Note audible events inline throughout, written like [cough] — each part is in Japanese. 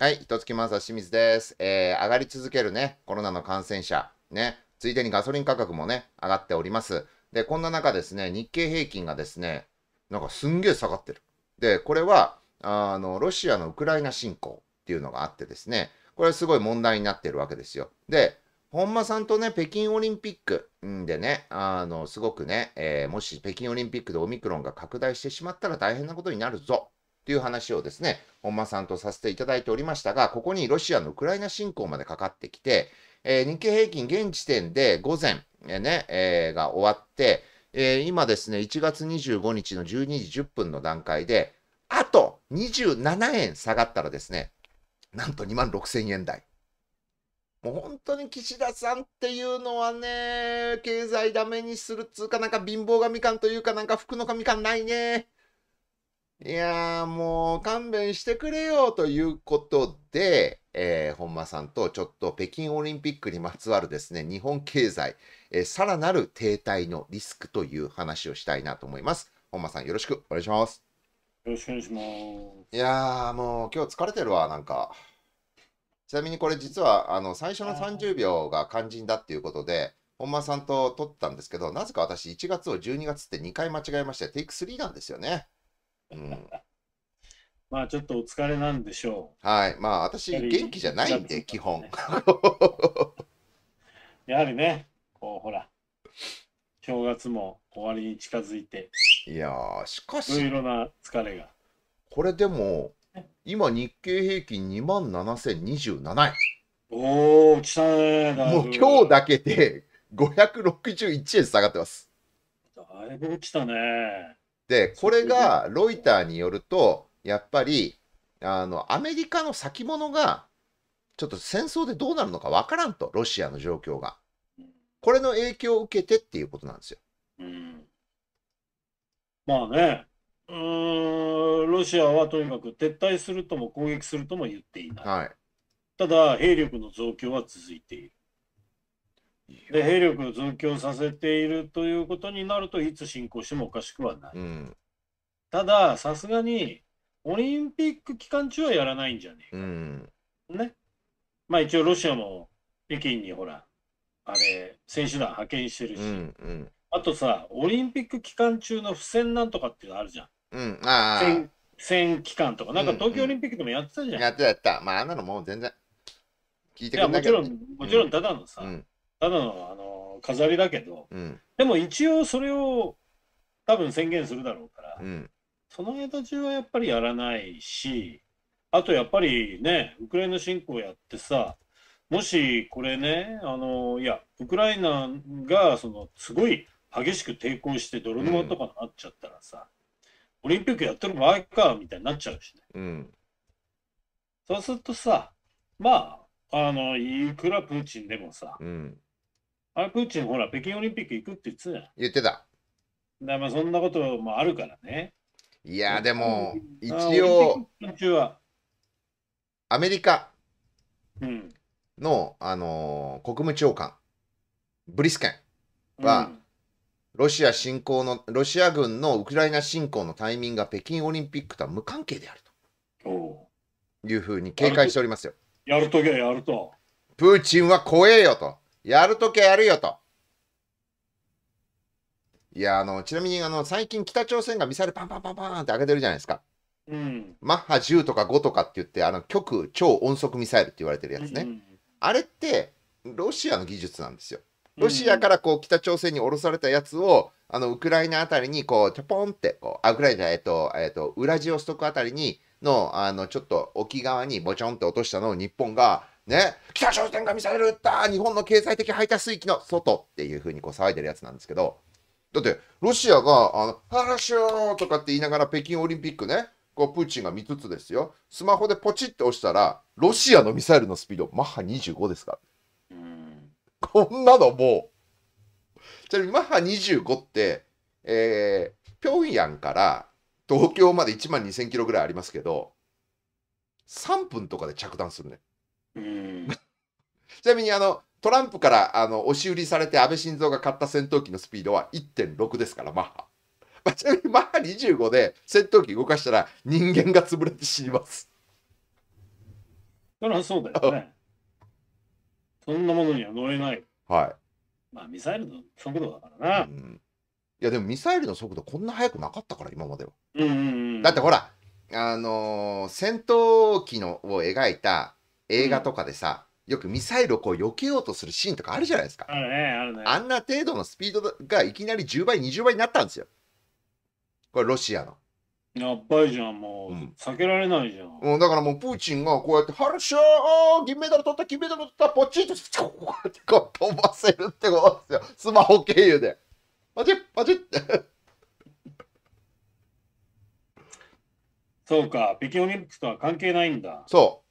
はい、一月マンサは清水です。えー、上がり続けるね、コロナの感染者、ね、ついでにガソリン価格もね、上がっております。で、こんな中ですね、日経平均がですね、なんかすんげえ下がってる。で、これは、あの、ロシアのウクライナ侵攻っていうのがあってですね、これすごい問題になってるわけですよ。で、本間さんとね、北京オリンピックでね、あの、すごくね、えー、もし北京オリンピックでオミクロンが拡大してしまったら大変なことになるぞいう話をですね、本間さんとさせていただいておりましたが、ここにロシアのウクライナ侵攻までかかってきて、えー、日経平均現時点で午前、えー、ねえー、が終わって、え今ですね、1月25日の12時10分の段階で、あと27円下がったらですね、なんと2万6000円台。もう本当に岸田さんっていうのはね、経済ダメにするっつうかなんか貧乏がみかんというかなんか服のかみかんないね。いやーもう勘弁してくれよということで、えー、本間さんとちょっと北京オリンピックにまつわるですね、日本経済、えー、さらなる停滞のリスクという話をしたいなと思います。本間さんよろしくお願いします。よろしくお願いします。いやーもう今日疲れてるわ、なんか。ちなみにこれ実はあの最初の30秒が肝心だっていうことで、本間さんと撮ったんですけど、なぜか私1月を12月って2回間違えまして、テイク3なんですよね。うん、まあちょっとお疲れなんでしょう。はい。まあ私、元気じゃないんで、基本。[laughs] やはりね、こう、ほら、正月も終わりに近づいて。いやしかし。いろいろな疲れが。これでも、今日経平均2万7027円。おー、来たねもう今日だけで561円下がってます。だいぶ来たねで、これがロイターによると、やっぱりあのアメリカの先物がちょっと戦争でどうなるのか分からんと、ロシアの状況が。これの影響を受けてっていうことなんですよ。うん、まあね、うんロシアはとにかく撤退するとも攻撃するとも言っていない。はい、ただ、兵力の増強は続いている。で兵力を増強させているということになるといつ侵攻してもおかしくはない、うん、たださすがにオリンピック期間中はやらないんじゃねえか、うん、ねまあ一応ロシアも北京にほらあれ選手団派遣してるし、うんうん、あとさオリンピック期間中の不戦なんとかっていうのあるじゃん、うん、あ戦戦期間とかなんか東京オリンピックでもやってたじゃん、うんうん、やってたやったまああんなのもう全然聞いてくれないけどもちろんもちろんただのさ、うんただのあの飾りだけど、うん、でも一応それを多分宣言するだろうから、うん、その間中はやっぱりやらないし、あとやっぱりね、ウクライナ侵攻やってさ、もしこれね、あのいや、ウクライナがそのすごい激しく抵抗して泥沼とかになっちゃったらさ、うん、オリンピックやってる場合かみたいになっちゃうしね。うん、そうするとさ、まあ、あのいくらプーチンでもさ、うん、あプーチンほら北京オリンピック行くって言ってた言ってた。だそんなこともあるからね。いやでも一応アメリカの、あの国務長官ブリスケンは、うん、ロシア侵攻のロシア軍のウクライナ侵攻のタイミングが北京オリンピックとは無関係であるというふうに警戒しておりますよ。やるときはやると。プーチンは怖えよと。やるときはやるよと。いや、あの、ちなみに、あの、最近北朝鮮がミサイルパンパンパンパンって上げてるじゃないですか。うん、マッハ10とか5とかって言って、あの、極超音速ミサイルって言われてるやつね。うんあれって、ロシアの技術なんですよ。ロシアからこう北朝鮮に降ろされたやつを、あのウクライナあたりにこうちょぽんってこうあウクライナえっとえっとウラジオストクあたりにのあのちょっと沖側にぼちょんって落としたのを日本がね、北朝鮮がミサイル撃った日本の経済的排他水域の外っていうふうにこう騒いでるやつなんですけど、だって、ロシアが、あの、ューとかって言いながら北京オリンピックね、こう、プーチンが見つつですよ、スマホでポチって押したら、ロシアのミサイルのスピード、マッハ25ですから。こんなのもう、ちなみにマッハ25って、えー、平壌から東京まで1万2000キロぐらいありますけど、3分とかで着弾するね。うん、[laughs] ちなみにあのトランプからあの押し売りされて安倍晋三が買った戦闘機のスピードは1.6ですからマッハ、[laughs] まあ、ちなみにマッハ25で戦闘機動かしたら人間が潰れて死にますそりゃそうだよねそんなものには乗れないはいまあミサイルの速度だからな、うん、いやでもミサイルの速度こんな速くなかったから今までは、うんうんうん、だってほらあのー、戦闘機のを描いた映画とかでさ、うん、よくミサイルをこう避けようとするシーンとかあるじゃないですか。あるね、あるね。あんな程度のスピードがいきなり10倍、20倍になったんですよ。これ、ロシアの。やばいじゃん、もう、避けられないじゃん。うん、だからもう、プーチンがこうやって、ハルシャー、銀メダル取った、金メダル取った、ポチッと、こうやってこう飛ばせるってことですよ。スマホ経由で。パチッ、パチッって。そうか、北京オリンピックとは関係ないんだ。そう。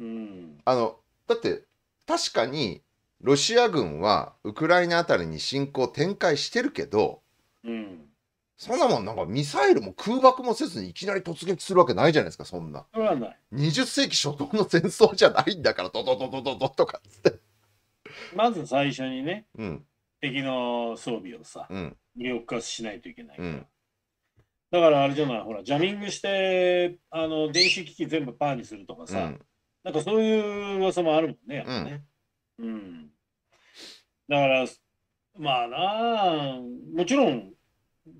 うん、あのだって確かにロシア軍はウクライナ辺りに侵攻展開してるけど、うん、そんなもんなんかミサイルも空爆もせずにいきなり突撃するわけないじゃないですかそんなない20世紀初頭の戦争じゃないんだからドドドドドドとかっつってまず最初にね、うん、敵の装備をさ、うん、無力化しないといけないから、うん、だからあれじゃないほらジャミングしてあの電子機器全部パーにするとかさ、うんなんかそういう噂もあるもんね、やっぱね。うん。だから、まあなあ、もちろん、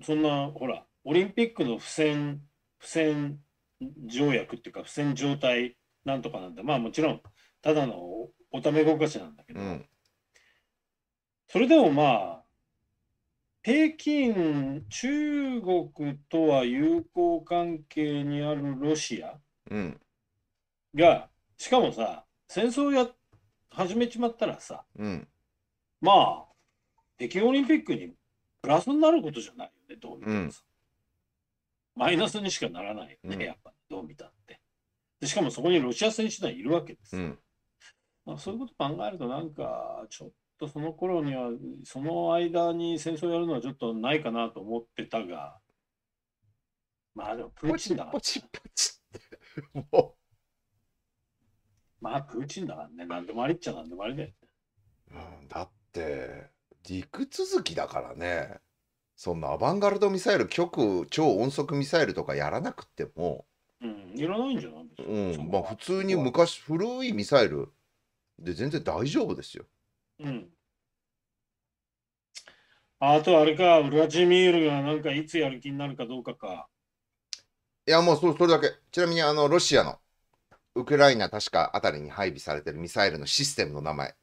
そんな、ほら、オリンピックの不戦、不戦条約っていうか、不戦状態なんとかなんで、まあもちろん、ただのおためごかしなんだけど、うん、それでもまあ、北京、中国とは友好関係にあるロシアが、しかもさ、戦争や始めちまったらさ、うん、まあ、北京オリンピックにプラスになることじゃないよね、どう見たもさ。うん、マイナスにしかならないよね、やっぱ、どう見たって。でしかもそこにロシア選手団いるわけです。まあ、そういうこと考えると、なんか、ちょっとその頃には、その間に戦争やるのはちょっとないかなと思ってたが、まあでもプーチンだから。ポチポチって、もまあ、プーチンだからね。でもありっちゃんでもありね。うん、だって、陸続きだからね。そんなアバンガルドミサイル、極超音速ミサイルとかやらなくても。うん、いらないんじゃないうん、まあ普通に昔、古いミサイルで全然大丈夫ですよ。うん。あとあれか、ウラジミールがなんかいつやる気になるかどうかか。いや、もうそれだけ。ちなみに、あの、ロシアのウクライナ確かあたりに配備されてるミサイルのシステムの名前。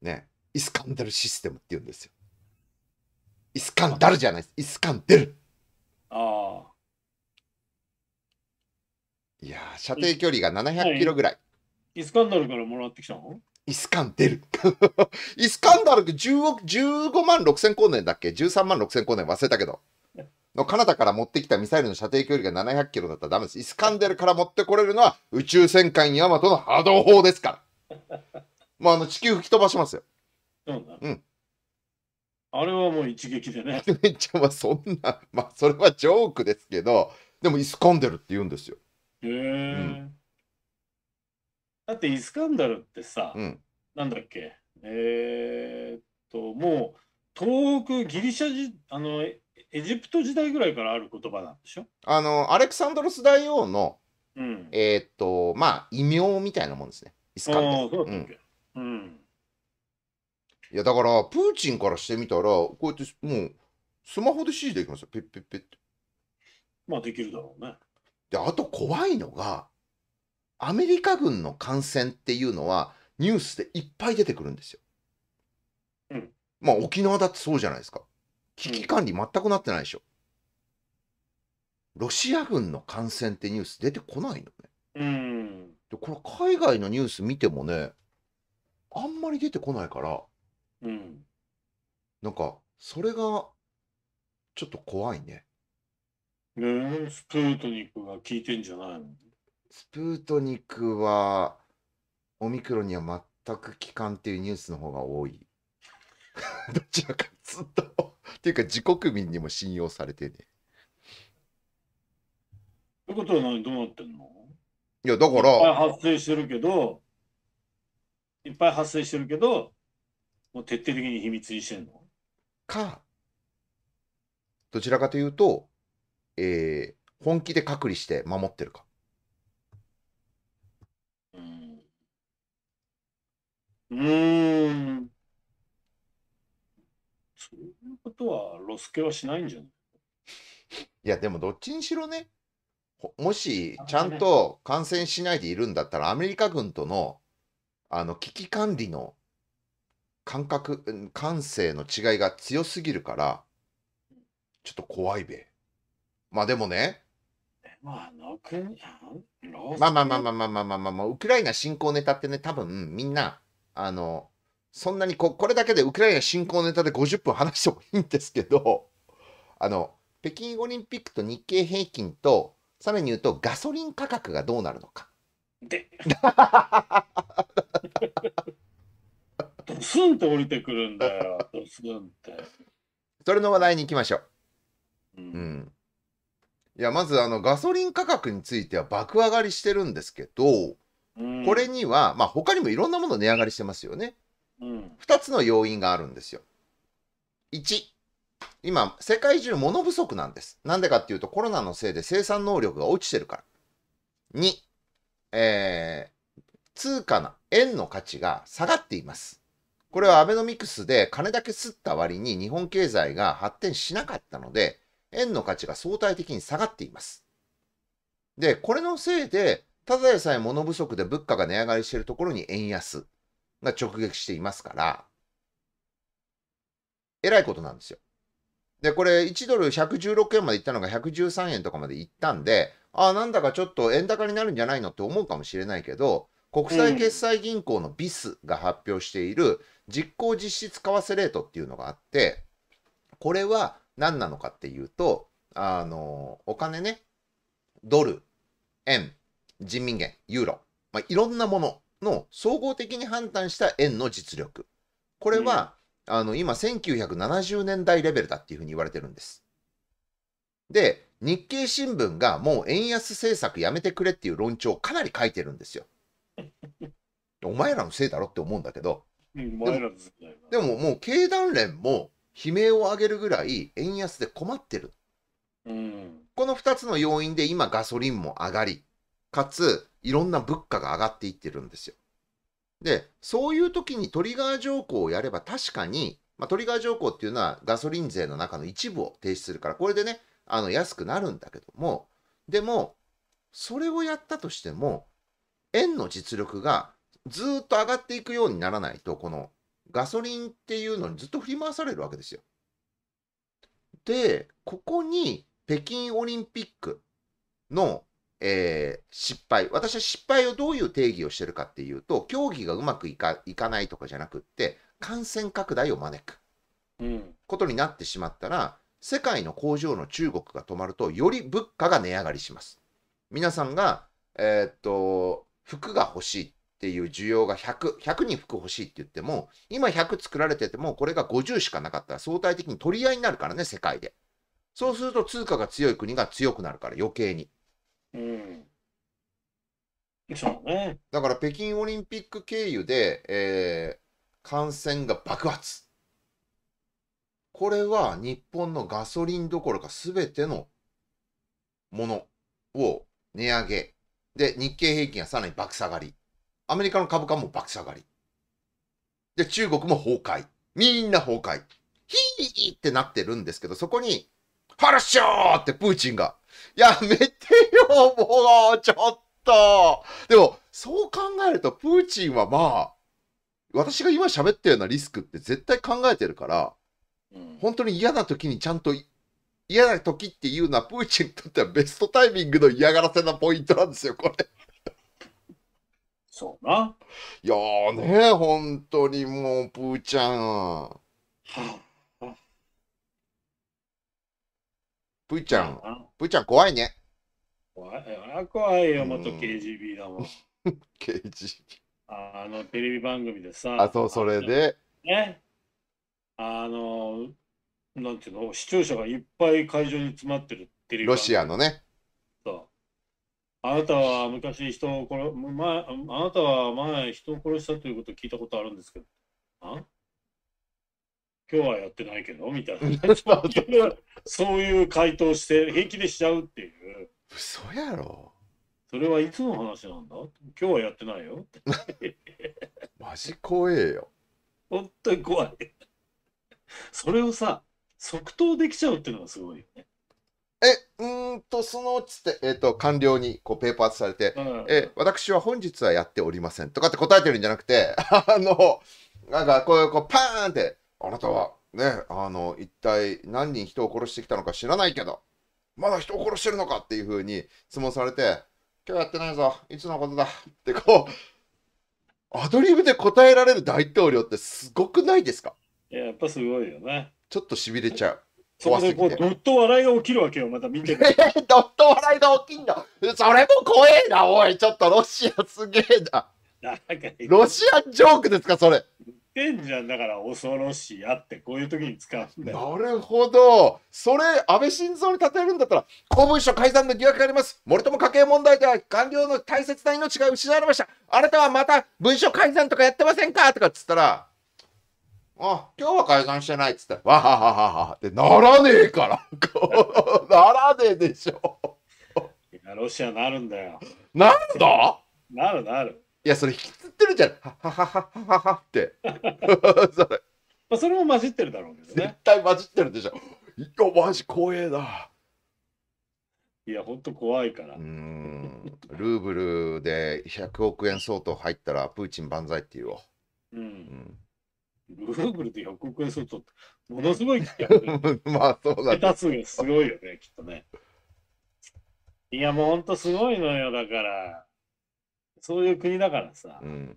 ね。イスカンダルシステムって言うんですよ。イスカンダルじゃないです。イスカンデル。ああ。いやー、射程距離が700キロぐらい。イスカンダルからもらってきたのイスカンデル。[laughs] イスカンダルって15万6千光年だっけ ?13 万6千光年忘れたけど。の彼方から持ってきたミサイルの射程距離が700キロだったらダメです。イスカンデルから持ってこれるのは宇宙戦艦ヤマトの波動砲ですから。[laughs] もうあの地球吹き飛ばしますよ。うん。うんあれはもう一撃でね。[laughs] めっちゃまあそんな、まあそれはジョークですけど、でもイスカンデルって言うんですよ。へえ、うん、だってイスカンダルってさ、うん、なんだっけ、えー、っと、もう、遠くギリシャ時、あの、エジプト時代ぐらいからある言葉なんでしょあの、アレクサンドロス大王の、うん、えー、っと、まあ、異名みたいなもんですね。イスカンデル。うん。うんいやだからプーチンからしてみたらこうやってもうスマホで指示できますよピッピッピッってまあできるだろうねであと怖いのがアメリカ軍の感染っていうのはニュースでいっぱい出てくるんですよ、うん、まあ沖縄だってそうじゃないですか危機管理全くなってないでしょ。ロシア軍の感染ってニュース出てこないのね。うん。で、これ海外のニュース見てもね、あんまり出てこないから、うん。なんか、それが、ちょっと怖いね。ねスプートニクが効いてんじゃないのスプートニクは、オミクロンには全く効かんっていうニュースの方が多い。[laughs] どちらかずっとっていうか自国民にも信用されてねいうことは何どうなってんのいやだからいっぱい発生してるけどいっぱい発生してるけどもう徹底的に秘密にしてんのかどちらかというと、えー、本気で隔離して守ってるかうんことはロスケはしないんじゃないいやでもどっちにしろねもしちゃんと感染しないでいるんだったらアメリカ軍とのあの危機管理の感覚感性の違いが強すぎるからちょっと怖いべまあでもねまあまあまあまあまあまあまあまあ、まあ、ウクライナ侵攻ネタってね多分みんなあのそんなにここれだけでウクライナ侵攻ネタで50分話してもいいんですけど、あの、北京オリンピックと日経平均と、さらに言うとガソリン価格がどうなるのか。でド [laughs] スンと降りてくるんだよ、ドスンって。それの話題に行きましょう。うん、うん、いや、まずあのガソリン価格については爆上がりしてるんですけど、うん、これには、まあ、他にもいろんなもの値上がりしてますよね。2つの要因があるんですよ。1、今、世界中物不足なんです。なんでかっていうと、コロナのせいで生産能力が落ちてるから。2、えー、通貨の円の価値が下がっています。これはアベノミクスで金だけ吸った割に日本経済が発展しなかったので、円の価値が相対的に下がっています。で、これのせいで、ただでさえ物不足で物価が値上がりしているところに円安。が直撃していますから、えらいことなんですよ。で、これ1ドル116円までいったのが113円とかまでいったんで、ああ、なんだかちょっと円高になるんじゃないのって思うかもしれないけど、国際決済銀行のビスが発表している実行実質為替レートっていうのがあって、これは何なのかっていうと、あの、お金ね、ドル、円、人民元、ユーロ、まあ、いろんなものの総合的に判断した円の実力。これは、うん、あの今1970年代レベルだっていうふうに言われてるんです。で、日経新聞がもう円安政策やめてくれっていう論調をかなり書いてるんですよ。お前らのせいだろって思うんだけど。でもでももう経団連も悲鳴を上げるぐらい円安で困ってる。うん、この2つの要因で今ガソリンも上がり、かついろんな物価が上がっていってるんですよ。で、そういう時にトリガー条項をやれば確かに、まあ、トリガー条項っていうのはガソリン税の中の一部を停止するから、これでね、あの安くなるんだけども、でも、それをやったとしても、円の実力がずっと上がっていくようにならないと、このガソリンっていうのにずっと振り回されるわけですよ。で、ここに北京オリンピックのえー、失敗。私は失敗をどういう定義をしてるかっていうと、競技がうまくいかないとかじゃなくって、感染拡大を招くことになってしまったら、世界の工場の中国が止まると、より物価が値上がりします。皆さんが、えー、っと、服が欲しいっていう需要が100、100人服欲しいって言っても、今100作られてても、これが50しかなかったら相対的に取り合いになるからね、世界で。そうすると通貨が強い国が強くなるから余計に。うん。だから北京オリンピック経由で、えー、感染が爆発。これは日本のガソリンどころか全てのものを値上げ。で、日経平均はさらに爆下がり。アメリカの株価も爆下がり。で、中国も崩壊。みんな崩壊。ヒーってなってるんですけど、そこに、ハラッショーってプーチンがやめてよ、もう、ちょっと。でも、そう考えると、プーチンはまあ、私が今喋ったようなリスクって絶対考えてるから、本当に嫌な時にちゃんと嫌な時っていうのはプーチンにとってはベストタイミングの嫌がらせなポイントなんですよこれ。そうな。いやね本当にもうプーちゃん。ぷーちゃん、ぷーちゃん怖いね。怖いあ怖いよ、元 KGB だもん。[laughs] KGB あ。あのテレビ番組でさ。あ、そう、それで。ね。あの、なんていうの、視聴者がいっぱい会場に詰まってるテレビロシアのね。そう。あなたは昔人を殺、まあ、あなたは前人を殺したということを聞いたことあるんですけど。あ今日はやってないけどみたいな [laughs] そういう回答して平気でしちゃうっていう嘘やろそれはいつの話なんだ今日はやってないよ [laughs] マジ怖えよ本当に怖いそれをさ即答できちゃうっていうのがすごいよねえ、うんと、そのつって、えっ、ー、と、官僚にこうペーパーされて、うん、え、私は本日はやっておりませんとかって答えてるんじゃなくて、あの、なんかこう、こうパーンって、あなたはね、あの、一体何人人を殺してきたのか知らないけど、まだ人を殺してるのかっていうふうに質問されて、今日やってないぞ、いつのことだってこう、アドリブで答えられる大統領ってすごくないですかいや、やっぱすごいよね。ちょっとしびれちゃう。そこでこう、ドっと笑いが起きるわけよ、また見てる。[laughs] どっと笑いが起きんのそれも怖えな、おい、ちょっとロシアすげえな。[laughs] ロシアジョークですか、それ。ってんじゃんだから恐ろしいやってこういう時に使うんだよなるほどそれ安倍晋三に立てるんだったら公文書改ざんの疑惑があります森友家計問題では官僚の大切な命が失われましたあなたはまた文書改ざんとかやってませんかとかっつったらあ、今日は改ざんしてないっつったら、わははははってならねえから。[laughs] ならねえでしょ。いや、ロシアなるんだよ。なんだなるなる。いや、それ引きつってるじゃん。ははははははって。[laughs] それ。まあ、それも混じってるだろうけどね。絶対混じってるでしょ。いや、マジ光栄だ。いや、ほんと怖いから。ルーブルで100億円相当入ったら、プーチン万歳って言うわ。うん。うん、ルーブルで100億円相当って、ものすごいね、[laughs] まあ、そうだ、ね。下手すぎすごいよね、きっとね。いや、もうほんとすごいのよ、だから。そういう国だからさ。うん、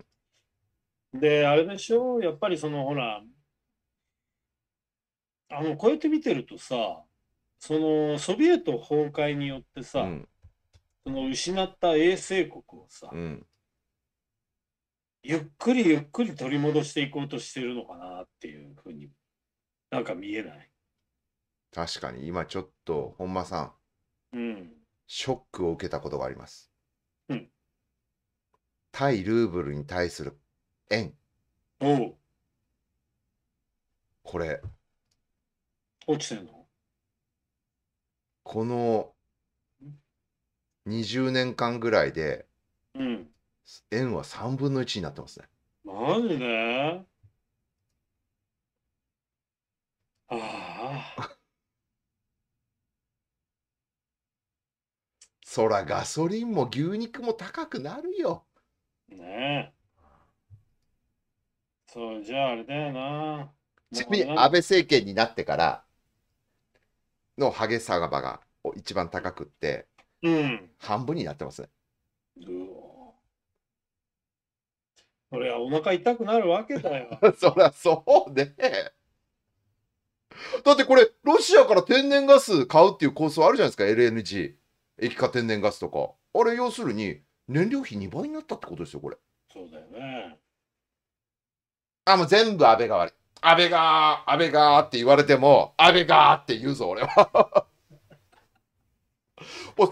で、あれでしょやっぱりそのほら、あの、こうやって見てるとさ、そのソビエト崩壊によってさ、うん、その失った衛星国をさ、うん、ゆっくりゆっくり取り戻していこうとしてるのかなっていうふうになんか見えない確かに今ちょっと本間さん、うん、ショックを受けたことがあります対ルーブルに対する円おうこれ落ちてんのこの20年間ぐらいでうん円は3分の1になってますね。マジでああ [laughs] そらガソリンも牛肉も高くなるよ。ねえ。そう、じゃああれだよな。ちなみに安倍政権になってからの激しさガが一番高くって、うん、半分になってますね。うおそりゃお腹痛くなるわけだよ。[laughs] そりゃそうね。だってこれロシアから天然ガス買うっていう構想あるじゃないですか LNG 液化天然ガスとかあれ要するに燃料費2倍になったってことですよこれそうだよねあもう全部安倍が悪い安倍が安倍がって言われても安倍がって言うぞ俺は [laughs] そんな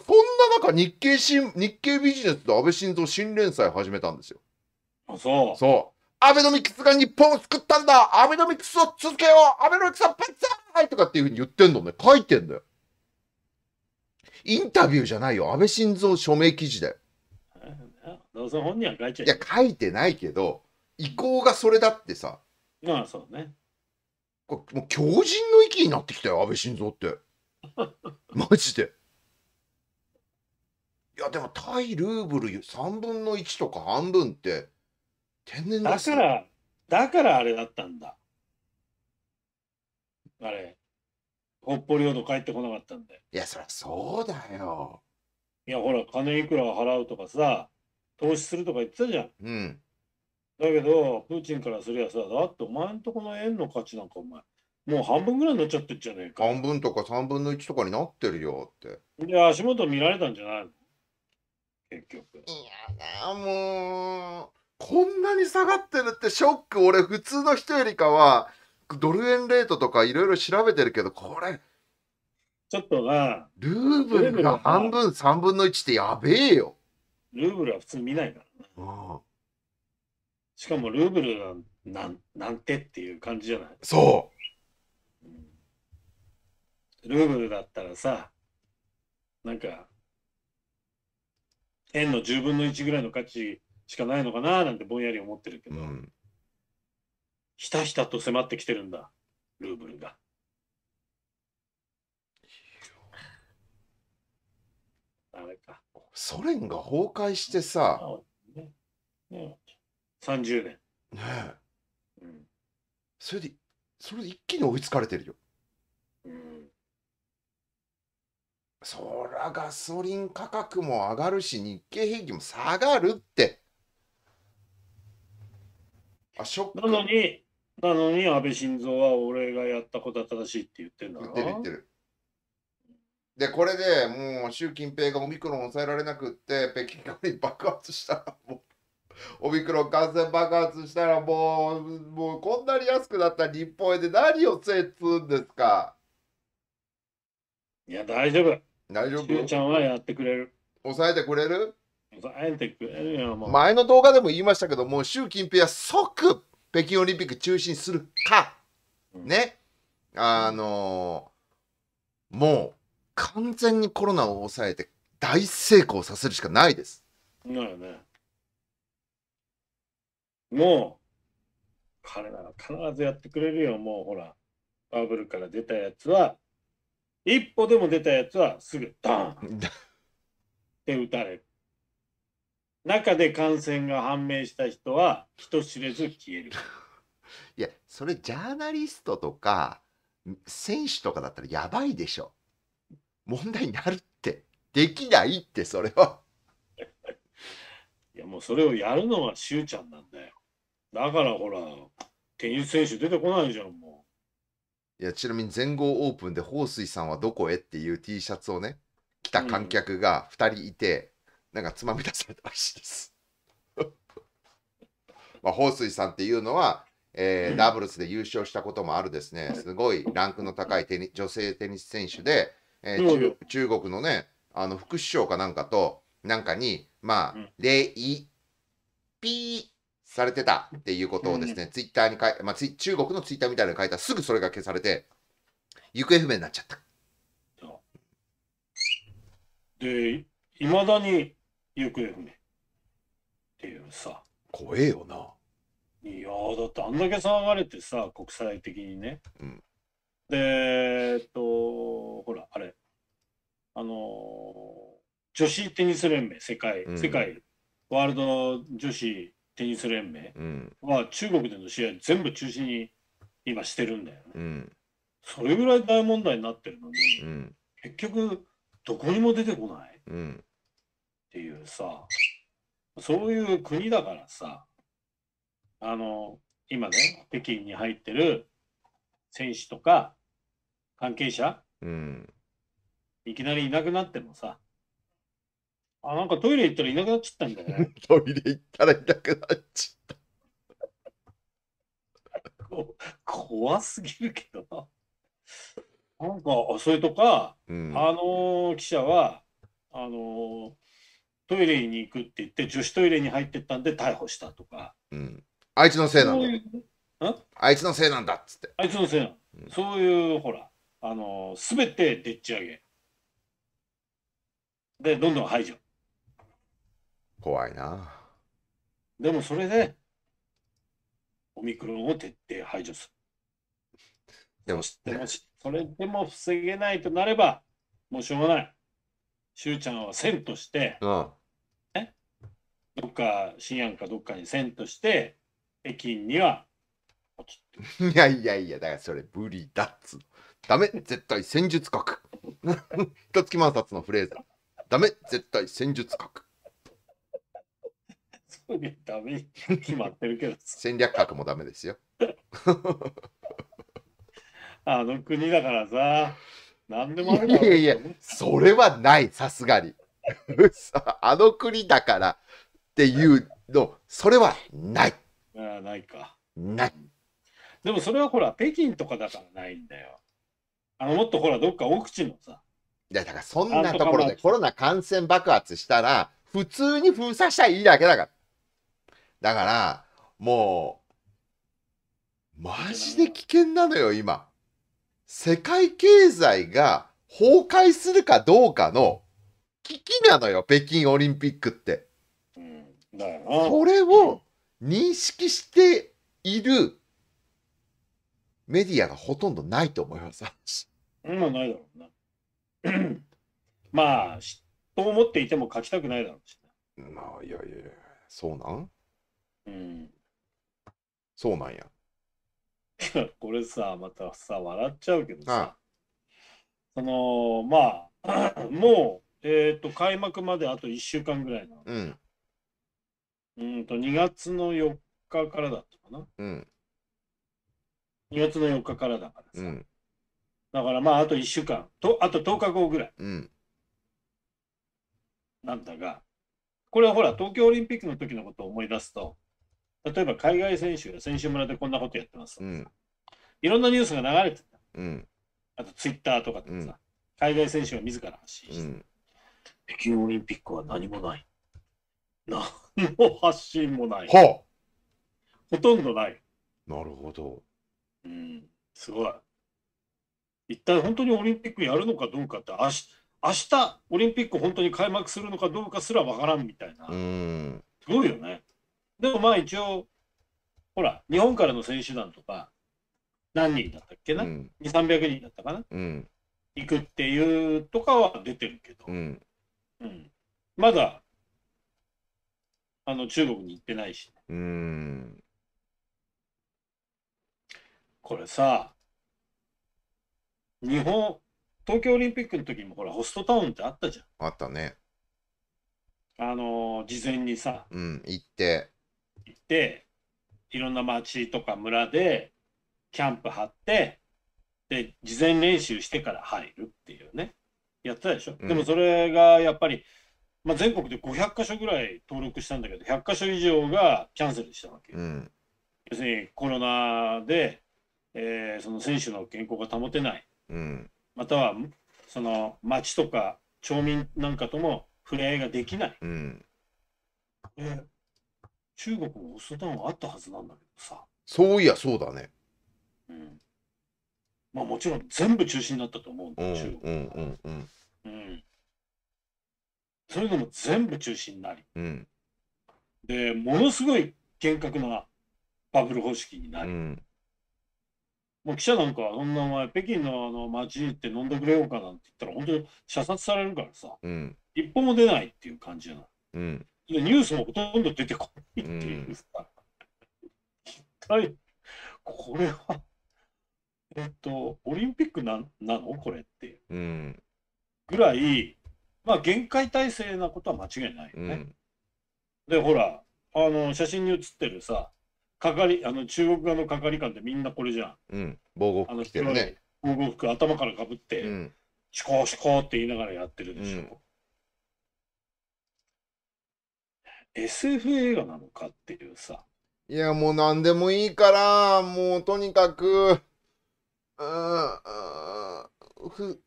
中日経新日経ビジネスと安倍晋三新連載始めたんですよあそうそうアベノミクスが日本を救ったんだアベノミクスを続けようアベノミクスはバッザーイとかっていうふうに言ってんのね。書いてんだよ。インタビューじゃないよ。安倍晋三署名記事だよ。どうせ本人は書いちゃいいや書いてないけど意向がそれだってさまあそうねこれもう狂人の域になってきたよ安倍晋三って [laughs] マジでいやでも対ルーブル3分の1とか半分って天然だからだからあれだったんだあれ北方領土帰ってこなかったんでいやそりゃそうだよいやほら金いくら払うとかさ投資するとか言ってたじゃん。うん。だけど、プーチンからすりゃさ、だってお前んとこの円の価値なんかお前、もう半分ぐらいになっちゃってんじゃねえか。半分とか3分の1とかになってるよって。で、足元見られたんじゃないの結局。いやもう、こんなに下がってるってショック。俺、普通の人よりかは、ドル円レートとかいろいろ調べてるけど、これ、ちょっとな、ルーブルが半分、3分の1ってやべえよ。ルーブルは普通見ないからね。しかもルーブルなんなんなんてっていう感じじゃないそう、うん、ルーブルだったらさ、なんか、円の10分の1ぐらいの価値しかないのかななんてぼんやり思ってるけど、うん、ひたひたと迫ってきてるんだ、ルーブルが。あれか。ソ連が崩壊してさ、ねね、30年ねえ、うん、それでそれで一気に追いつかれてるよ、うん、そらガソリン価格も上がるし日経平均も下がるってあショックなのになのに安倍晋三は俺がやったことは正しいって言ってんだろ言ってる言ってるで、これでもう習近平がオミクロンを抑えられなくって、北京五輪爆発したらもう。オミクロン感染爆発したらもう、もうこんなに安くなった日本円で何をせつんですかいや、大丈夫。大丈夫。ちゃんはやってくれる。抑えてくれる抑えてくれるよ、もう。前の動画でも言いましたけど、もう習近平は即北京オリンピック中止にするか。うん、ね。あのー、もう、完全にコロナを抑えて大成功させるしかないです。なよね。もう、彼なら必ずやってくれるよ、もうほら。バブルから出たやつは、一歩でも出たやつはすぐドンって打たれる。中で感染が判明した人は人知れず消える。[laughs] いや、それジャーナリストとか選手とかだったらやばいでしょ。問題になるって。できないって、それは。[laughs] いや、もうそれをやるのはしゅうちゃんなんだよ。だからほら、テニス選手出てこないじゃん、もう。いや、ちなみに全豪オープンで、彭帥さんはどこへっていう T シャツをね、来た観客が2人いて、うん、なんかつまみ出されたらしいです。[laughs] まあ、彭帥さんっていうのは、えー、ダブルスで優勝したこともあるですね、すごいランクの高いテニ女性テニス選手で、えー、中国のねあの副首相かなんかとなんかにまあ、うん、されてたっていうことをですね、うん、ツイッターに書い、まあ、中国のツイッターみたいなの書いたらすぐそれが消されて行方不明になっちゃった。でいまだに行方不明っていうさ怖えよないやだってあんだけ騒がれてさ国際的にね、うん、で、えっと、ほら、あれ、あの、女子テニス連盟、世界、うん世界、ワールド女子テニス連盟は、中国での試合全部中止に今してるんだよね。うんそれぐらい大問題になってるのに、うん結局、どこにも出てこない。うんっていうさ、そういう国だからさ、あの、今ね、北京に入ってる選手とか関係者、うん、いきなりいなくなってもさ、あ、なんかトイレ行ったらいなくなっちゃったんだよね。[laughs] トイレ行ったらいなくなっちゃった。怖すぎるけどな。なんか、それとか、うん、あの記者は、あのトイレに行くって言って、女子トイレに入ってったんで逮捕したとか。うん、あいつのせいなんだ。あいつのせいなんだっつってあいつのせいなそういうほらあの全てでっち上げでどんどん排除怖いなでもそれでオミクロンを徹底排除するでも、ね、でもそれでも防げないとなればもうしょうがないしゅうちゃんは線として、うんね、どっか新安かどっかに線として駅員には [laughs] いやいやいや、だからそれ無理だっつ。ダメ、絶対戦術核。一月万冊のフレーズ。ダメ、絶対戦術核。それダメ決まってるけど。戦略核もダメですよ。あの国だからさ、何でもあるいやいや、それはない、さすがに。あの国だからっていうの、それはない。あないか。ない。でもそれはほら、北京とかだからないんだよ。あの、もっとほら、どっか奥地のさ。いや、だからそんなところでコロナ感染爆発したら、普通に封鎖したらいいだけだから。だから、もう、マジで危険なのよ、今。世界経済が崩壊するかどうかの危機なのよ、北京オリンピックって。うん、だよな。それを認識しているメディアがほとんどないと思います、うまあ、ないだろうな。[clears throat] まあ、と思っていても書きたくないだろうし、まあ、いやいやいや、そうなんうん。そうなんや。[laughs] これさ、またさ、笑っちゃうけどさ、その、まあ、[clears throat] もう、えっ、ー、と、開幕まであと1週間ぐらいなの。うん。うんと、2月の4日からだったかな。うん。2月の4日からだからさ。うん、だからまあ、あと1週間と、あと10日後ぐらいうん、なんだが、これはほら、東京オリンピックの時のことを思い出すと、例えば海外選手が選手村でこんなことやってますうん、いろんなニュースが流れてた。うん、あとツイッターとかでさ、うん海外選手が自ら発信して、うん。北京オリンピックは何もない。何の発信もない。ほほとんどない。なるほど。うん、すごい。一体本当にオリンピックやるのかどうかって、明日、明日オリンピック本当に開幕するのかどうかすらわからんみたいな。すごいよね。でもまあ一応、ほら、日本からの選手団とか、何人だったっけな、うん、2、300人だったかな、うん、行くっていうとかは出てるけど、うん、うん、まだあの中国に行ってないし、ね、うんこれさ、日本、東京オリンピックの時もほら、ホストタウンってあったじゃん。あったね。あのー事前にさ、うん、行って。行って、いろんな町とか村で、キャンプ張って、で、事前練習してから入るっていうね、やってたでしょ。うんでもそれがやっぱり、まあ、全国で500箇所ぐらい登録したんだけど、100箇所以上がキャンセルしたわけよ。うん。要するにコロナでえー、その選手の健康が保てない、うん、またはその町とか町民なんかとも触れ合いができない、うん、え中国もオスダウンあったはずなんだけどさそういやそうだね、うん、まあもちろん全部中止になったと思うんだ、中国は、うんうんうん、それでも全部中止になり、うん、でものすごい厳格なバブル方式になり、うんもう記者なんか、そんなお前、北京のあの街って飲んでくれようかなんて言ったら、本当に射殺されるからさ、うん、一歩も出ないっていう感じなの、うん。で、ニュースもほとんど出てこないっていうさ、うん、これは、えっと、オリンピックななのこれって、うん、ぐらい、まあ、限界体制なことは間違いないよね。で、ほら、あの、写真に写ってるさ、係あの中国側の係官ってみんなこれじゃん。うん、防護服着てるね。防護服頭からかぶって、うん、シコシコって言いながらやってるでしょ。うん SF 映画なのかっていうさ。いや、もう何でもいいから、もうとにかく、うん、ふ、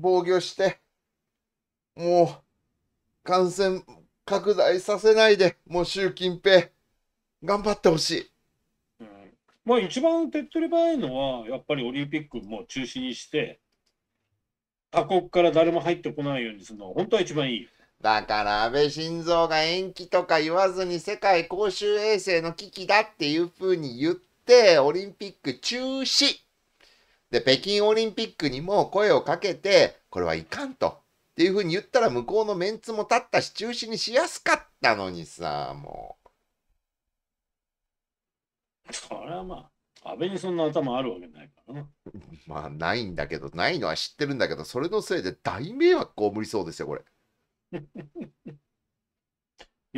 防御して、もう、感染拡大させないで、もう習近平。頑張ってほしい。うん、まあ、一番手っ取り早いのは、やっぱりオリンピックも中止にして、他国から誰も入ってこないようにするのは、本当は一番いい。だから安倍晋三が延期とか言わずに世界公衆衛生の危機だっていうふうに言ってオリンピック中止で北京オリンピックにも声をかけてこれはいかんとっていうふうに言ったら向こうのメンツも立ったし中止にしやすかったのにさもう。それはまあ、安倍にそんな頭あるわけないからな。まあ、ないんだけど、ないのは知ってるんだけど、それのせいで大迷惑こ無りそうですよ、これ。い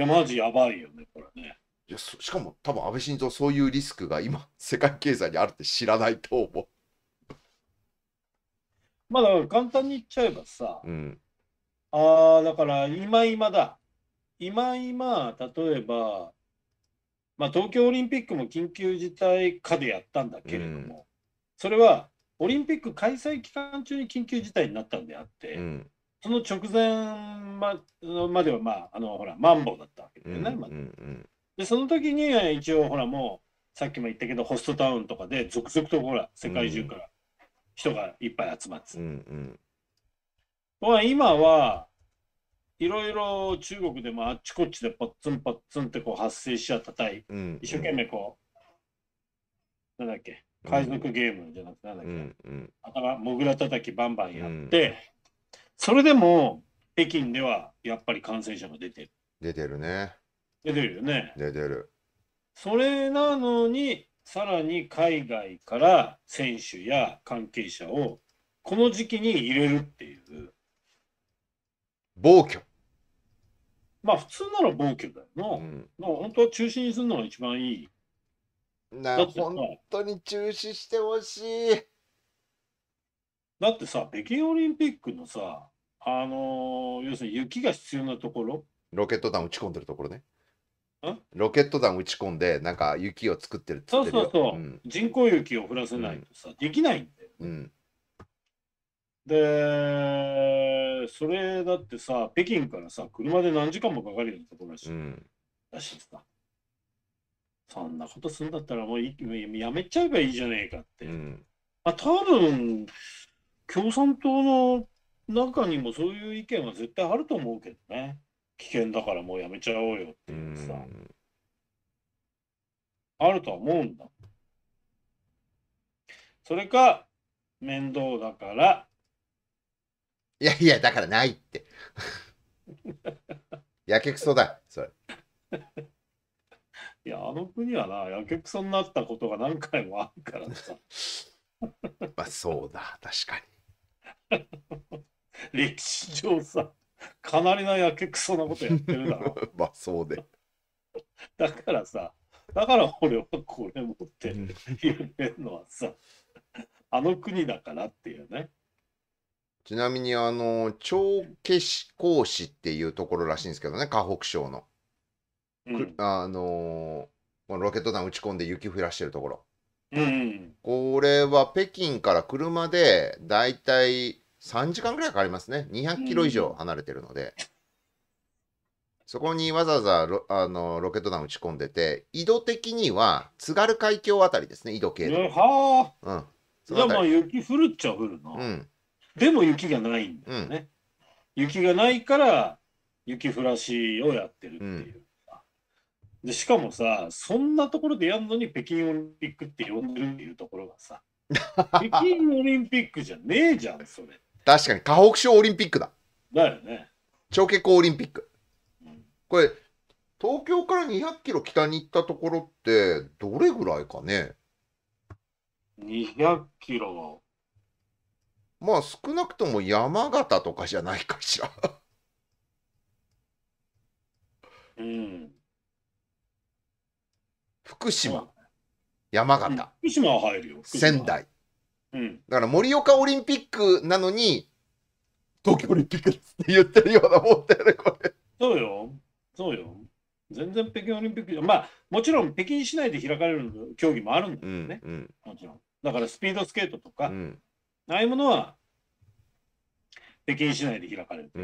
や、マジやばいよね、これね。いやしかも多分安倍晋三そういうリスクが今世界経済にあるって知らないと思う。まあだから簡単に言っちゃえばさ、うん、ああだから今今だ今今例えばまあ、東京オリンピックも緊急事態下でやったんだけれども、うん、それはオリンピック開催期間中に緊急事態になったんであって、うん、その直前ままでは、まあ、あのほらマンボウだったわけだよね、まあ、でその時に一応ほらもうさっきも言ったけどホストタウンとかで続々とほら世界中から人がいっぱい集まってた。うんうん、今はいろいろ中国でもあっちこっちでポッツンポッツンってこう発生しちゃった対、うん、一生懸命こう、なんだっけ、海賊ゲームじゃなくて、なんだっけ、うんうん、頭、もぐら叩きバンバンやって、それでも北京ではやっぱり感染者が出てる。出てるね。出てるよね。出てる。それなのに、さらに海外から選手や関係者をこの時期に入れるっていう。暴挙まあ普通なら暴挙だよな。うん本当は中止にするのが一番いい。な本当に中止してほしい。だってさ、北京オリンピックのさ、あのー要するに雪が必要なところ、ロケット弾打ち込んでるところねん。ロケット弾打ち込んで、なんか雪を作ってるっ言ってるよ。そうそうそう人工雪を降らせないとさ、できないんだよ。うんで、それだってさ、北京からさ、車で何時間もかかるようなところだし、うん、だしさ、そんなことするんだったらもうやめちゃえばいいじゃねえかって。うんまあ、多分、共産党の中にもそういう意見は絶対あると思うけどね。危険だからもうやめちゃおうよっていうさ、んあるとは思うんだ。それか、面倒だから、いやいや、だからないって。[laughs] やけくそだ、それ。いや、あの国はな、やけくそになったことが何回もあるからさ。まあ、そうだ、確かに。[laughs] 歴史上さ、かなりなやけくそなことやってるだろ。[laughs] まあ、そうで。だからさ、だから俺はこれ持って言てるのはさ、あの国だからっていうね。ちなみにあの長し講師っていうところらしいんですけどね河北省の、うん、あのロケット弾打ち込んで雪降らしてるところ、うん、これは北京から車でだいたい3時間ぐらいかかりますね200キロ以上離れてるので、うん、そこにわざわざロあのロケット弾打ち込んでて緯度的には津軽海峡あたりですね緯度系の。うん、はあ、うん、じゃあまあ雪降るっちゃ降るなうんでも雪がないんだよね。うん、雪がないから雪降らしをやってるっていう。うん、でしかもさそんなところでやるのに北京オリンピックって呼んでるっていうところがさ [laughs] 北京オリンピックじゃねえじゃんそれ確かに河北省オリンピックだだよね長結離オリンピック、うん、これ東京から200キロ北に行ったところってどれぐらいかね200キロまあ少なくとも山形とかじゃないかしらうん。福島、山形、うん、福島は入るよ。仙台。うん、だから盛岡オリンピックなのに、東京オリンピックって言ってるようなもんだよね、これ。そうよ。そうよ。全然北京オリンピック、まあ、もちろん北京市内で開かれる競技もあるんだよね、うんうん、もちろん。だからスピードスケートとか、うん、ああいうものは北京市内で開かれる。う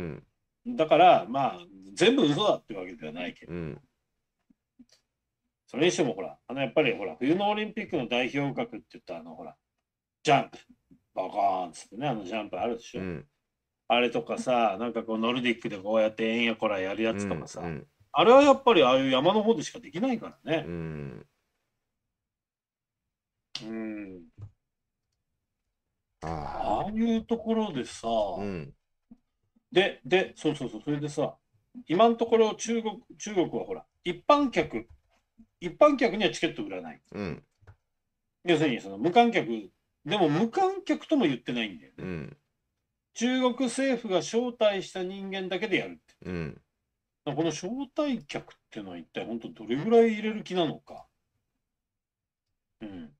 ん、だから、まあ、全部嘘だってわけではないけど、うん、それにしてもほら、あのやっぱりほら、冬のオリンピックの代表格って言ったあのほら、ジャンプ、バカーンっつってね、あのジャンプあるでしょ。うん、あれとかさ、なんかこう、ノルディックでこうやってえんやこらやるやつとかさ、うんうん、あれはやっぱりああいう山の方でしかできないからね。うんああいうところでさ、うん、で、で、そうそうそう、それでさ、今のところ中国中国はほら、一般客、一般客にはチケット売らない。うん、要するにその無観客、でも無観客とも言ってないんだよね。うん、中国政府が招待した人間だけでやるって。うん、この招待客っていうのは一体本当どれぐらい入れる気なのか。うん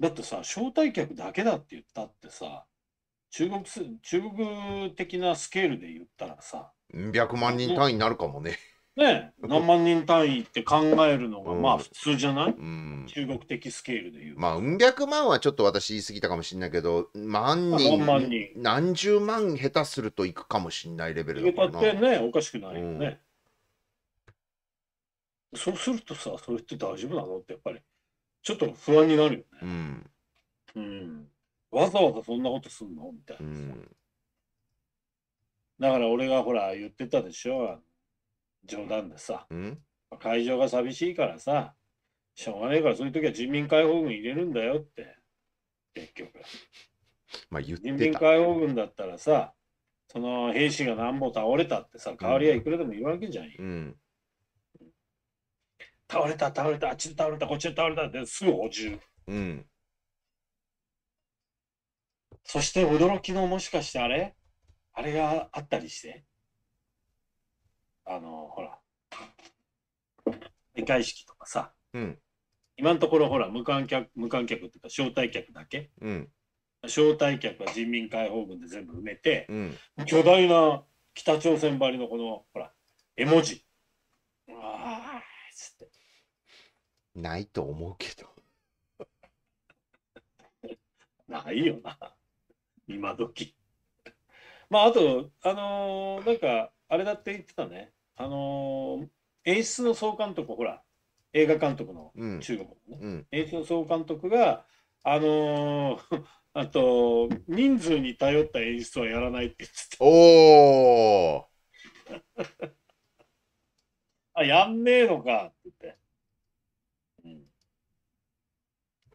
だってさ、招待客だけだって言ったってさ、中国す中国的なスケールで言ったらさ、百万人単位になるかもね。ね何万人単位って考えるのが、まあ普通じゃない、うん、中国的スケールで言う。まあ、うん百万はちょっと私言い過ぎたかもしれないけど、万人、万人何十万下手するといくかもしれないレベルだからな。ってね、おかしくないよね。うん、そうするとさ、それって大丈夫なのってやっぱりちょっと不安になるよね。うん。うん。わざわざそんなことすんのみたいなさ。ん。だから俺がほら言ってたでしょ。冗談でさ。うん。会場が寂しいからさ。しょうがねえからそういう時は人民解放軍入れるんだよって。結局。まあ言っ人民解放軍だったらさ。その兵士が何本倒れたってさ、代わりはいくらでもいるわけじゃん。うん。倒れた倒れたあっちで倒れたこっちで倒れたってすぐ補充、うん、そして驚きのもしかしてあれあれがあったりしてあのほら理解式とかさ、うん、今のところほら無観客無観客っていうか招待客だけ、うん、招待客は人民解放軍で全部埋めて、うん、巨大な北朝鮮ばりのこのほら絵文字、ううわーっつってないと思うけど。[laughs] ないよな。今時。まあ、あと、あのーなんか、あれだって言ってたね。あのー演出の総監督、ほら、映画監督の中国のね、うん。演出の総監督が、あのー [laughs] あと、人数に頼った演出はやらないって言ってた。おお [laughs] あ、やんねえのかって言って。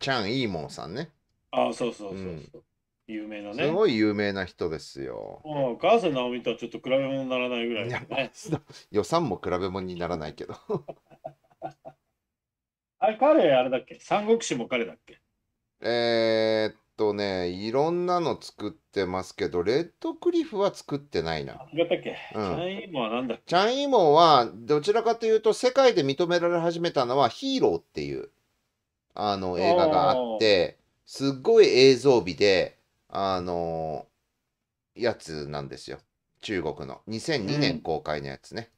チャン・イーモンさんね。ああ、そうそうそうそう、うん、有名なね。すごい有名な人ですよ。もう、川瀬直美とはちょっと比べ物にならないぐらい、ね、予算も比べ物にならないけど。[laughs] あれ、彼、あれだっけ三国志も彼だっけえー、っとね、いろんなの作ってますけど、レッドクリフは作ってないな。ったっけ、うん、チャンイーモンはなんだっけチャンイーモンは、どちらかというと、世界で認められ始めたのはヒーローっていう。あの映画があってすっごい映像美であのやつなんですよ中国の2002年公開のやつね、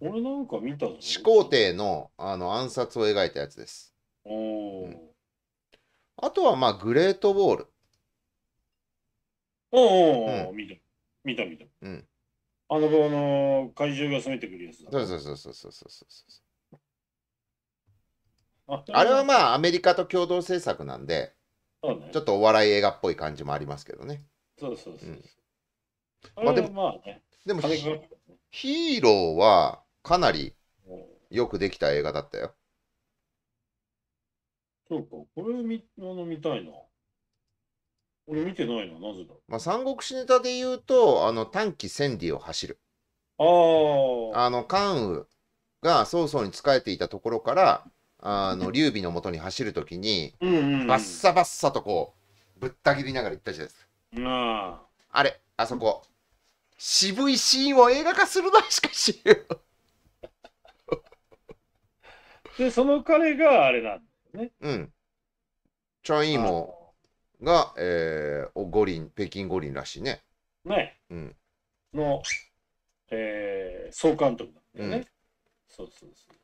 うん、俺なんか見たの始皇帝のあの暗殺を描いたやつですお、うん、あとはまあグレートウォールおお、うん、見た見た見た、うん、あのあの怪獣が攻めてくるやつだそうそうそうそうそうそうそうあれはまあアメリカと共同制作なんで、ね、ちょっとお笑い映画っぽい感じもありますけどね。そうそうそうあまあでも、ヒーローはかなりよくできた映画だったよ。そうか、これ見あの見たいな。俺見てないな、なぜだ。まあ、三国志ネタで言うと、あの短期千里を走る。ああ。あの、関羽が曹操に仕えていたところから、あの劉備のもとに走るときに、バッサバッサとこうぶった切りながら行ったじゃないですか。うん、あれあそこ渋いシーンを映画化するなしかしでその彼があれなんだよね。うん。チャン・イモが、えー、五輪北京五輪らしいね。ね。うん、の、えー、総監督なんだよね。うん、そうそうそう。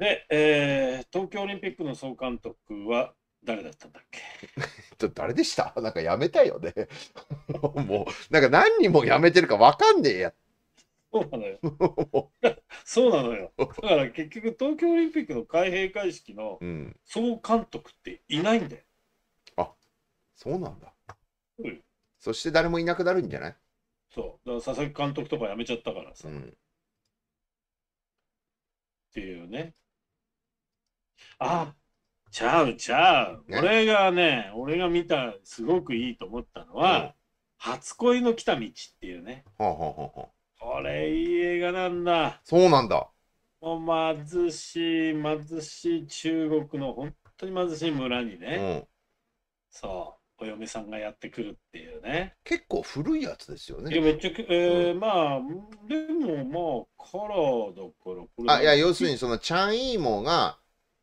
で、えー、東京オリンピックの総監督は誰だったんだっけ [laughs] ちょっと誰でした [laughs] なんかやめたよね。[laughs] もう、なんか何人もやめてるかわかんねえや。そうなのよ。そうなのよ。だから結局東京オリンピックの開閉会式の総監督っていないんだよ。うん、あそうなんだ。うん、そして誰もいなくなるんじゃないそう。だから佐々木監督とか辞めちゃったからさ。うん、っていうね。あちゃうちゃう、ね俺がね俺が見たすごくいいと思ったのは「初恋の来た道」っていうねほあ、ほあこれいい映画なんだそうなんだ。もう貧しい貧しい中国の本当に貧しい村にうね、ん。そうお嫁さんがやってくるっていうね結構古いやつですよねいやめっちゃく、えーまあでもまあカラーだからこれあ、いや、要するにそのチャンイーモが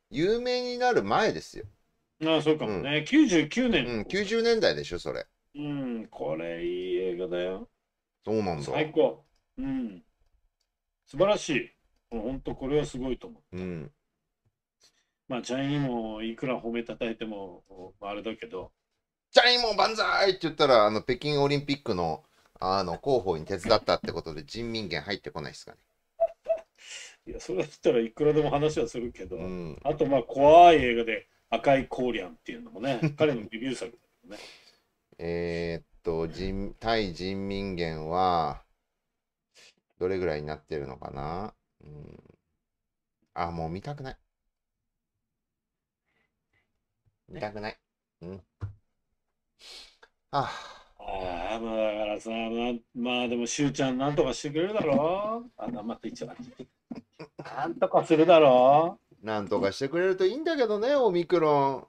有名になる前ですよ。ああ、そうかもね。うん、99年。うん、90年代でしょ、それ。うん、これいい映画だよ。そうなんだ。最高。うん。素晴らしい。本当これはすごいと思う。うん。まあ、チャイニもいくら褒めたたえても、あれだけど。チャイニも万歳って言ったら、あの、北京オリンピックの、あの、広報に手伝ったってことで人民元入ってこないですかね。いやそれだったらいくらでも話はするけど、うん、あとまあ怖い映画で「赤いコーリアン」っていうのもね [laughs] 彼のデビュー作だけどねえっと対人民元はどれぐらいになってるのかな、うん、あもう見たくない見たくない、ね、うんああああ、もうだからさ、まあ、まあでも、しゅうちゃん、なんとかしてくれるだろう。[laughs] あ、って、一応、なんとかするだろう。なんとかしてくれるといいんだけどね、オミクロン。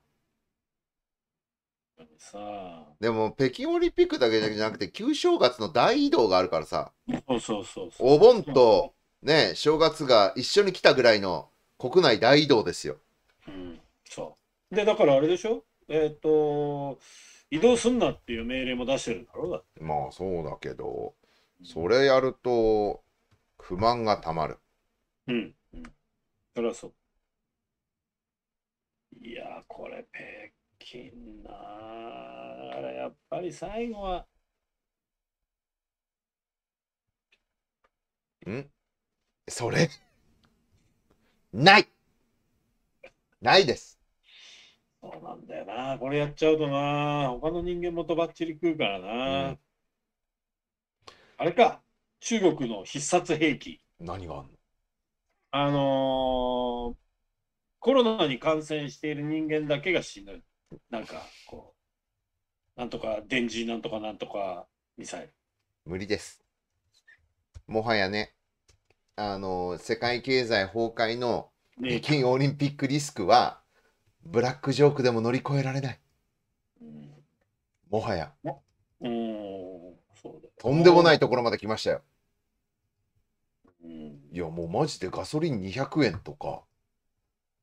さあでも北京オリンピックだけじゃなくて旧正月の大移動があるからさそうそうそうお盆とね正月が一緒に来たぐらいの国内大移動ですよ。うん、そうでだからあれでしょえっ、ー、と移動すんなっていう命令も出してるんだろうだってまあそうだけどそれやると不満がたまるうん、うん、そりゃそういやーこれ北京なああれやっぱり最後はんそれないないですそうなんだよな。これやっちゃうとな、他の人間もとばっちり食うからな。うん、あれか、中国の必殺兵器。何があんのあのー、コロナに感染している人間だけが死ぬ。なんか、こう、なんとか電磁なんとかなんとかミサイル。無理です。もはやね、あのー、世界経済崩壊の北京オリンピックリスクは、ねブラックジョークでも乗り越えられない。もはや。とんでもないところまで来ましたよ。いや、もうマジでガソリン200円とか、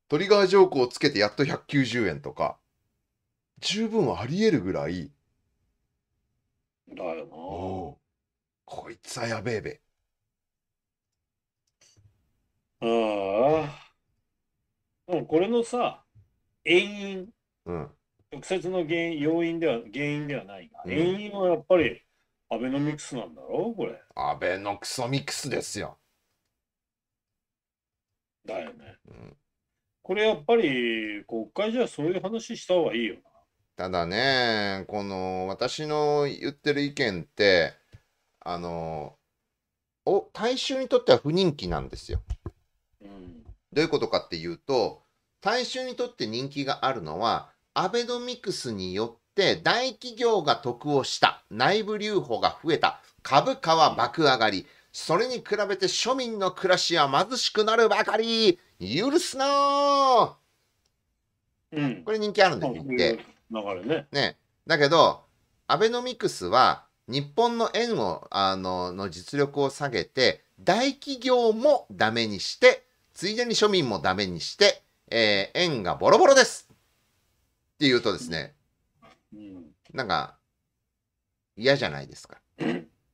トリガージョークをつけてやっと190円とか、十分ありえるぐらい。だよな。こいつはやべえべ。ああ。でもこれのさ、遠因、うん、直接の原因要因では原因ではないが、うん、因はやっぱりアベノミクスなんだろうこれアベノクソミクスですよだよね、うん、これやっぱり国会じゃそういう話した方がいいよただねこの私の言ってる意見ってあのお大衆にとっては不人気なんですよ、うん、どういうことかっていうと大衆にとって人気があるのは、アベノミクスによって大企業が得をした、内部留保が増えた、株価は爆上がり、それに比べて庶民の暮らしは貧しくなるばかり、許すなうん、これ人気あるんで言って。流れねね。だけど、アベノミクスは日本の円をあのの実力を下げて、大企業もダメにして、ついでに庶民もダメにして、えー、円がボロボロですって言うとですね、なんか、嫌じゃないですか。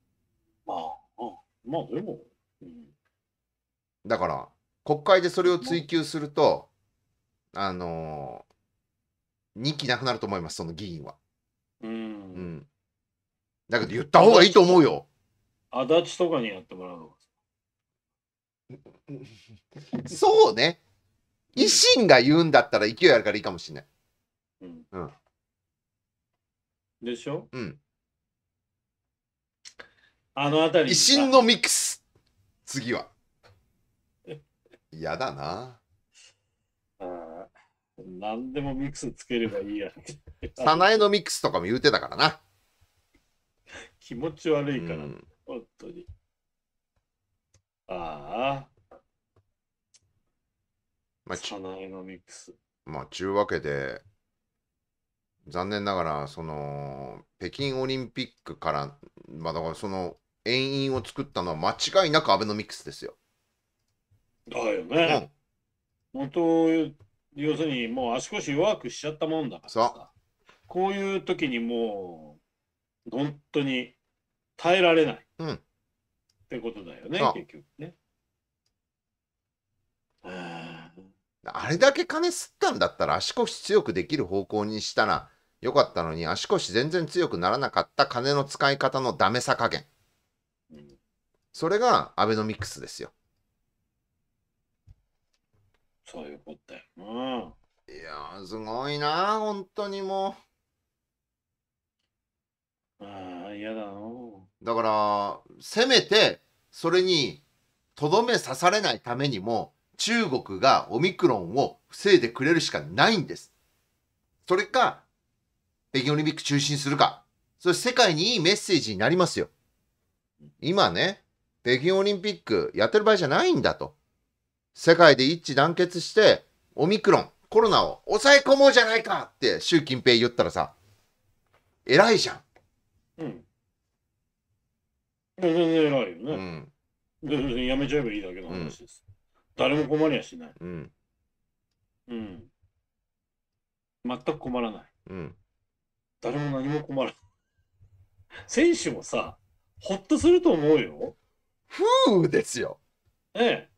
[coughs] まあ、まあでも、うん、だから、国会でそれを追及すると、あのー、2期なくなると思います、その議員は。うんうん。だけど言った方がいいと思うよ。足立とかにやってもらうの [laughs] そうね。維新が言うんだったら勢いあるからいいかもしれない。うん。うんでしょうん。あの辺り維新のミックス次は。[laughs] 嫌だな。ああ。何でもミックスつければいいや早苗のミックスとかも言うてたからな。気持ち悪いから、うん本当に。ああ、まあ、サナエノミクス。まあ、ちゅうわけで、残念ながら、その、北京オリンピックから、まあ、だからその、遠因を作ったのは間違いなくアベノミクスですよ。だよね。うん、本当、要するにもう足腰弱くしちゃったもんだからさ。こういう時にもう、本当に耐えられない。うん。ってことだよね、結局ね。あれだけ金吸ったんだったら足腰強くできる方向にしたらよかったのに足腰全然強くならなかった金の使い方のダメさ加減。それがアベノミクスですよ。そういうことだよな。いやすごいな本当にもう。ああ、嫌だだから、せめて、それに、とどめ刺されないためにも、中国がオミクロンを防いでくれるしかないんです。それか、北京オリンピック中心するか。それ世界にいいメッセージになりますよ。今ね、北京オリンピックやってる場合じゃないんだと。世界で一致団結して、オミクロン、コロナを抑え込もうじゃないかって習近平言ったらさ、偉いじゃん。うん。全然偉いよね。うん。全然やめちゃえばいいだけの話です。うん誰も困りはしない。うん。うん。全く困らない。うん。誰も何も困らない。選手もさ、ほっとすると思うよ。ふうですよ。ええ。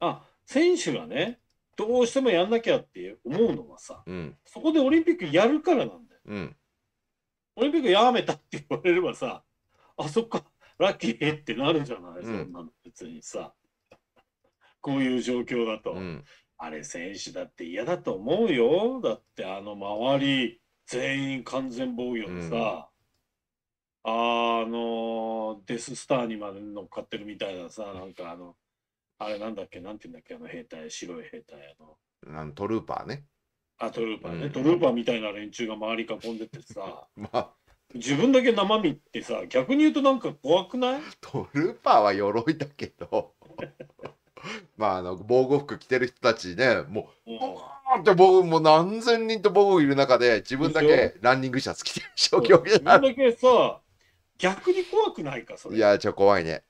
あ、選手がね、どうしてもやんなきゃって思うのはさ、うん。そこでオリンピックやるからなんだよ。うん。オリンピックやめたって言われればさ、あ、そっか、ラッキーってなるんじゃない、うんそんなの別にさ。こういう状況だと、うん、あれ選手だって嫌だと思うよだってあの周り全員完全防御でさ、うん、あのデススターにまで乗っかってるみたいなさなんかあのあれなんだっけなんて言うんだっけあの兵隊白い兵隊あのトルーパーねあトルーパーね、うん、トルーパーみたいな連中が周り囲んでてさ、[laughs] まあ自分だけ生身ってさ逆に言うとなんか怖くないトルーパーは鎧だけど [laughs] [laughs] まああの防護服着てる人たちねもう、うんーって僕もう何千人と僕いる中で自分だけランニングシャツ着てる状況になんだけさ逆に怖くないかそれいやちょ怖いね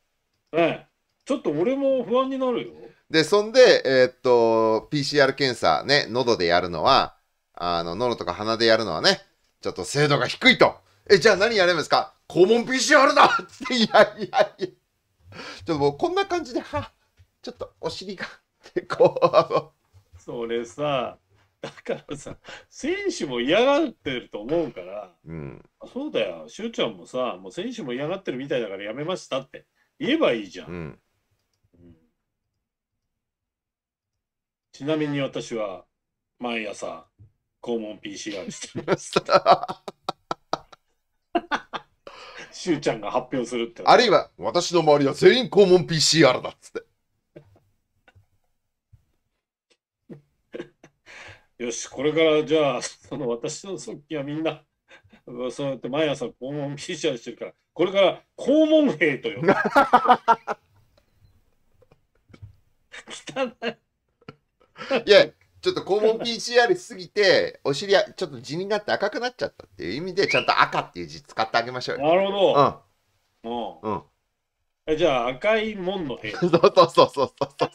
ええちょっと俺も不安になるよでそんでえー、っと PCR 検査ね喉でやるのはあの喉とか鼻でやるのはねちょっと精度が低いとえじゃあ何やれますか肛門 PCR だっつっていやいやいやちょっともうこんな感じではちょっとお尻がそれさだからさ選手も嫌がってると思うから、うん、そうだよしゅうちゃんもさもう選手も嫌がってるみたいだからやめましたって言えばいいじゃん、うんうん、ちなみに私は毎朝肛門 PCR してました。しゅうちゃんが発表するってあるいは私の周りは全員肛門 PCR だっつってよし、これからじゃあ、その私の側近はみんな、そうやって毎朝肛門ピチャしてるから、これから肛門兵と呼ぶ。[laughs] 汚い。いや、ちょっと肛門 PCR しすぎて、お尻はちょっと地になって赤くなっちゃったっていう意味で、ちゃんと赤っていう字使ってあげましょうよ。なるほど。うん。うん。うん、じゃあ、赤い門の兵。[laughs] そうそうそうそうそうそう。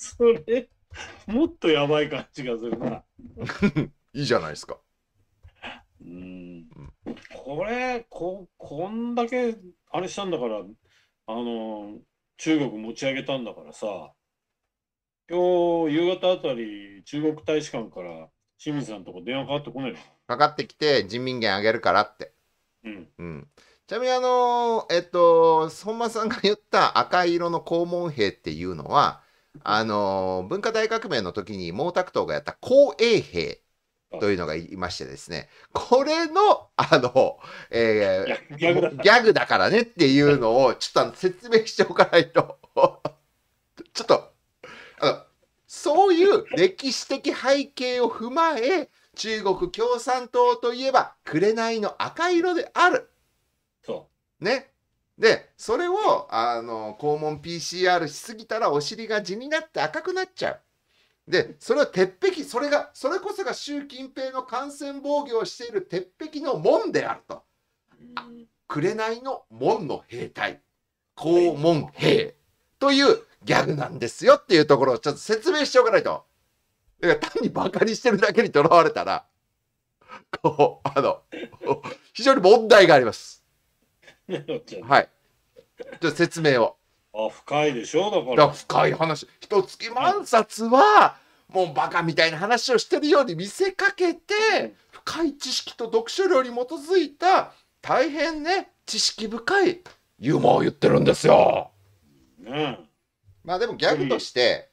それ、もっとやばい感じがするな。[laughs] いいじゃないですか。うん。これ、こ、こんだけ、あれしたんだから、あの、中国持ち上げたんだからさ、今日、夕方あたり、中国大使館から、清水さんとこ電話かかってこないのかかってきて、人民元あげるからって。うん。うん。ちなみにあのー、えっと、本間さんが言った赤色の黄門兵っていうのは、あの文化大革命の時に毛沢東がやった紅衛兵というのがいましてですね、これの、あの、えー、ギャギャグだからねっていうのを、ちょっと説明しておかないと、[laughs] ちょっと、あの、そういう歴史的背景を踏まえ、中国共産党といえば、紅の赤色である。そう。ね。でそれをあの肛門 PCR しすぎたらお尻が地になって赤くなっちゃう。でそれは鉄壁それがそれこそが習近平の感染防御をしている鉄壁の門であると。くれないの門の兵隊肛門兵というギャグなんですよっていうところをちょっと説明しておかないと。だから単にバカにしてるだけにとらわれたらこうあの [laughs] 非常に問題があります。はい。じゃあ説明を。あ、深いでしょう、だから深い話。一月万冊は、もうバカみたいな話をしてるように見せかけて、深い知識と読書量に基づいた、大変ね、知識深いユーモアを言ってるんですよ。まあでもギャグとして、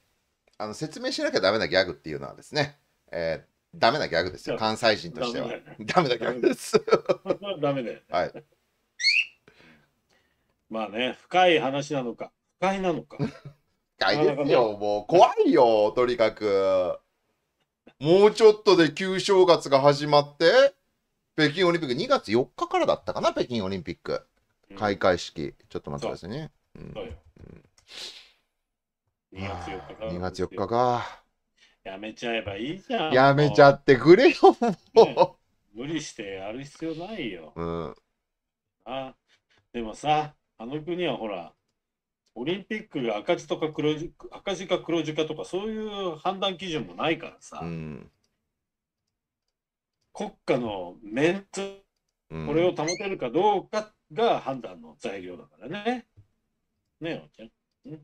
あの説明しなきゃダメなギャグっていうのはですね、えーダメなギャグですよ、関西人としては。ダメなギャグです。ダメだよ。[laughs] はい。まあね、深い話なのか、不快なのか。深いですよ、もう怖いよ、とにかく。もうちょっとで旧正月が始まって、北京オリンピック、2月4日からだったかな、北京オリンピック。開会式、うん、ちょっと待ってくださいね。2月4日か。2月4日か。やめちゃえばいいじゃん。やめちゃってくれよ、もう。無理してやる必要ないよ。うん。あ、でもさ、あの国はほら、オリンピックが赤字とか黒字赤字か黒字かとかそういう判断基準もないからさ、うん、国家のメンツ、これを保てるかどうかが判断の材料だからね。ねえ、おちゃん。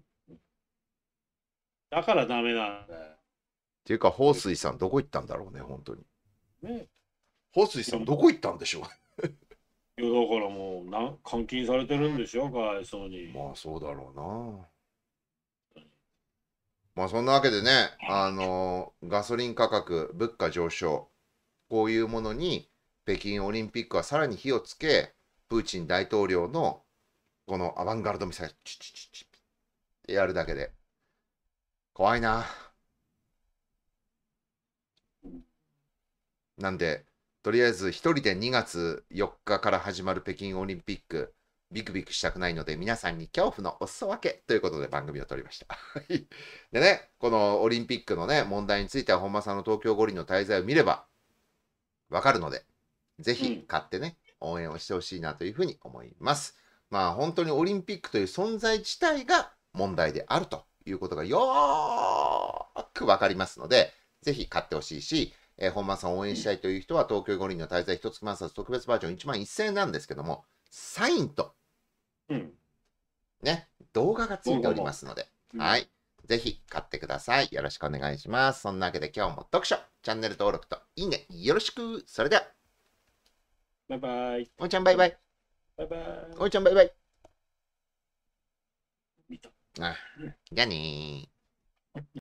だからダメなんだよ。っていうか、ホウスイさん、どこ行ったんだろうね、本当に。ねえ。ホウスイさん、どこ行ったんでしょういやだからもうな監禁されてるんでしょかわいそうにまあそうだろうなまあそんなわけでねあのガソリン価格物価上昇こういうものに北京オリンピックはさらに火をつけプーチン大統領のこのアバンガルドミサイルチチチチってやるだけで怖いななんでとりあえず1人で2月4日から始まる北京オリンピック、ビクビクしたくないので、皆さんに恐怖のお裾分けということで番組を撮りました。でね、このオリンピックのね、問題については、本間さんの東京五輪の滞在を見ればわかるので、ぜひ買ってね、応援をしてほしいなというふうに思います。まあ、本当にオリンピックという存在自体が問題であるということがよーくわかりますので、ぜひ買ってほしいし、えー、本間さんを応援したいという人は、東京五輪の滞在一月満冊特別バージョン1万1000円なんですけども、サインと、うん、ね、動画がついておりますので、うん、はい。ぜひ買ってください。よろしくお願いします。そんなわけで今日も読書、チャンネル登録といいね、よろしく。それでは。バイバイ。おいちゃんバイバイ。バイバイ。おいちゃんバイバイ。見た。あ、じゃあねー。